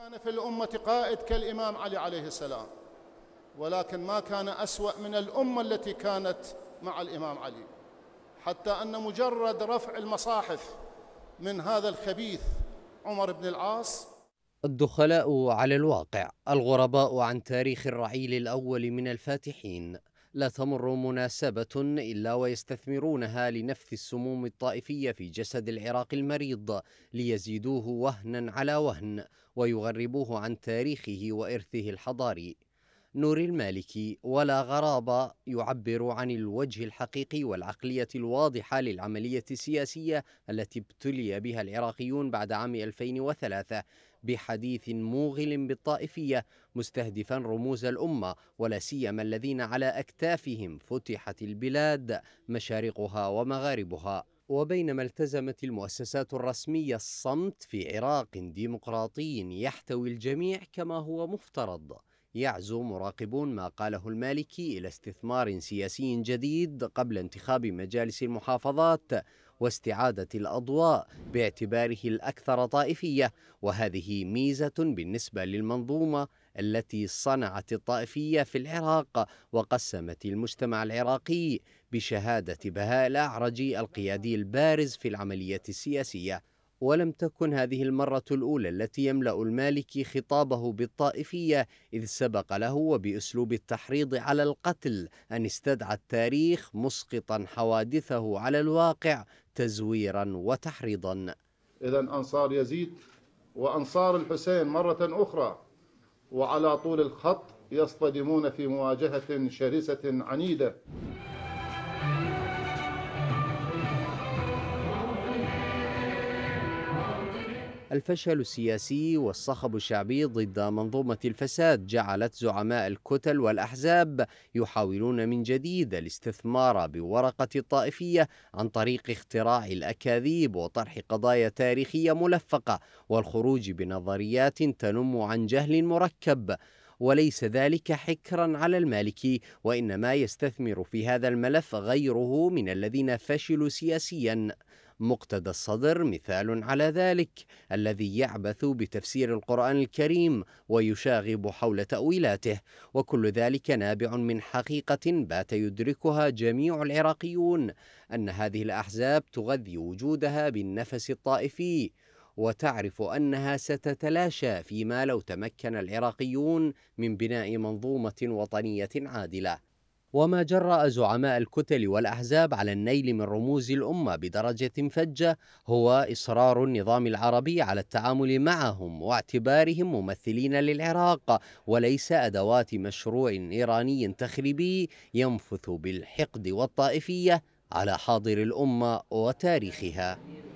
كان في الأمة قائد كالإمام علي عليه السلام ولكن ما كان أسوأ من الأمة التي كانت مع الإمام علي حتى أن مجرد رفع المصاحف من هذا الخبيث عمر بن العاص الدخلاء على الواقع الغرباء عن تاريخ الرعيل الأول من الفاتحين لا تمر مناسبة إلا ويستثمرونها لنفث السموم الطائفية في جسد العراق المريض ليزيدوه وهنا على وهن ويغربوه عن تاريخه وإرثه الحضاري نور المالكي ولا غرابة يعبر عن الوجه الحقيقي والعقلية الواضحة للعملية السياسية التي ابتلي بها العراقيون بعد عام 2003 بحديث موغل بالطائفية مستهدفا رموز الأمة ولا سيما الذين على أكتافهم فتحت البلاد مشارقها ومغاربها وبينما التزمت المؤسسات الرسمية الصمت في عراق ديمقراطي يحتوي الجميع كما هو مفترض يعزو مراقبون ما قاله المالكي إلى استثمار سياسي جديد قبل انتخاب مجالس المحافظات واستعادة الأضواء باعتباره الأكثر طائفية وهذه ميزة بالنسبة للمنظومة التي صنعت الطائفية في العراق وقسمت المجتمع العراقي بشهادة بهاء الأعرج القيادي البارز في العملية السياسية ولم تكن هذه المرة الأولى التي يملأ المالكي خطابه بالطائفية إذ سبق له وبأسلوب التحريض على القتل أن استدعى التاريخ مسقطا حوادثه على الواقع تزويرا وتحريضا إذا أنصار يزيد وأنصار الحسين مرة أخرى وعلى طول الخط يصطدمون في مواجهة شرسة عنيدة الفشل السياسي والصخب الشعبي ضد منظومة الفساد جعلت زعماء الكتل والأحزاب يحاولون من جديد الاستثمار بورقة الطائفية عن طريق اختراع الأكاذيب وطرح قضايا تاريخية ملفقة والخروج بنظريات تنم عن جهل مركب وليس ذلك حكرا على المالكي وإنما يستثمر في هذا الملف غيره من الذين فشلوا سياسيا مقتدى الصدر مثال على ذلك الذي يعبث بتفسير القرآن الكريم ويشاغب حول تأويلاته وكل ذلك نابع من حقيقة بات يدركها جميع العراقيون أن هذه الأحزاب تغذي وجودها بالنفس الطائفي وتعرف أنها ستتلاشى فيما لو تمكن العراقيون من بناء منظومة وطنية عادلة وما جرأ زعماء الكتل والأحزاب على النيل من رموز الأمة بدرجة فجة هو إصرار النظام العربي على التعامل معهم واعتبارهم ممثلين للعراق وليس أدوات مشروع إيراني تخريبي ينفث بالحقد والطائفية على حاضر الأمة وتاريخها